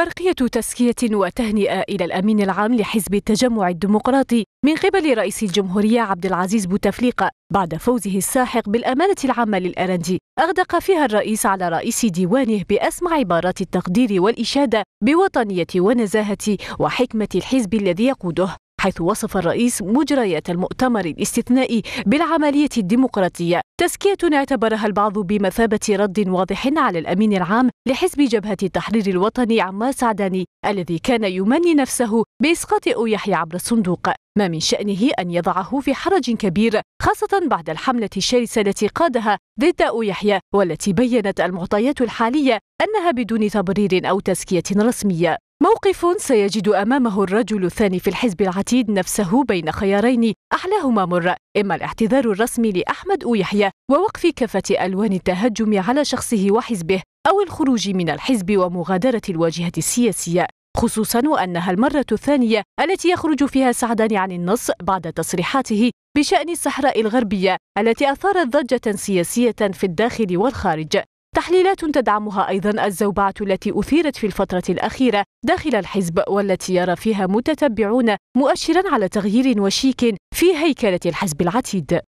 برقية تزكية وتهنئة إلى الأمين العام لحزب التجمع الديمقراطي من قبل رئيس الجمهورية عبد العزيز بوتفليقة بعد فوزه الساحق بالأمانة العامة للأرندي أغدق فيها الرئيس على رئيس ديوانه بأسمع عبارات التقدير والإشادة بوطنية ونزاهة وحكمة الحزب الذي يقوده حيث وصف الرئيس مجريات المؤتمر الاستثنائي بالعملية الديمقراطية تزكية اعتبرها البعض بمثابة رد واضح على الأمين العام لحزب جبهة التحرير الوطني عمار سعداني الذي كان يمني نفسه بإسقاط يحيى عبر الصندوق ما من شأنه أن يضعه في حرج كبير خاصة بعد الحملة الشرسة التي قادها ضد يحيى والتي بينت المعطيات الحالية أنها بدون تبرير أو تزكية رسمية موقف سيجد أمامه الرجل الثاني في الحزب العتيد نفسه بين خيارين أحلاهما مر إما الاعتذار الرسمي لأحمد يحيى ووقف كافة ألوان التهجم على شخصه وحزبه أو الخروج من الحزب ومغادرة الواجهة السياسية خصوصا وأنها المرة الثانية التي يخرج فيها سعدان عن النص بعد تصريحاته بشأن الصحراء الغربية التي أثارت ضجة سياسية في الداخل والخارج تحليلات تدعمها أيضا الزوبعة التي أثيرت في الفترة الأخيرة داخل الحزب والتي يرى فيها متتبعون مؤشرا على تغيير وشيك في هيكلة الحزب العتيد